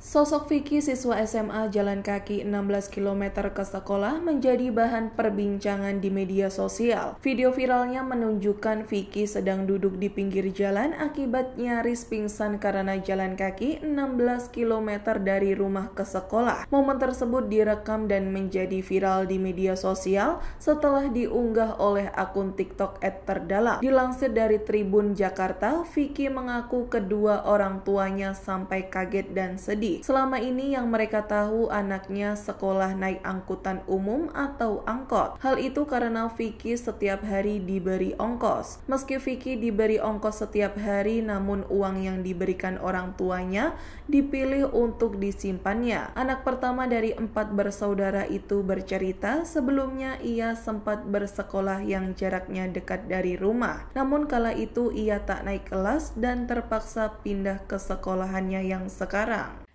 Sosok Vicky siswa SMA jalan kaki 16 km ke sekolah menjadi bahan perbincangan di media sosial. Video viralnya menunjukkan Vicky sedang duduk di pinggir jalan akibat nyaris pingsan karena jalan kaki 16 km dari rumah ke sekolah. Momen tersebut direkam dan menjadi viral di media sosial setelah diunggah oleh akun TikTok @terdalam. Dilansir dari Tribun Jakarta, Vicky mengaku kedua orang tuanya sampai kaget dan sedih Selama ini yang mereka tahu anaknya sekolah naik angkutan umum atau angkot. Hal itu karena Vicky setiap hari diberi ongkos. Meski Vicky diberi ongkos setiap hari namun uang yang diberikan orang tuanya dipilih untuk disimpannya. Anak pertama dari empat bersaudara itu bercerita sebelumnya ia sempat bersekolah yang jaraknya dekat dari rumah. Namun kala itu ia tak naik kelas dan terpaksa pindah ke sekolahannya yang sekarang.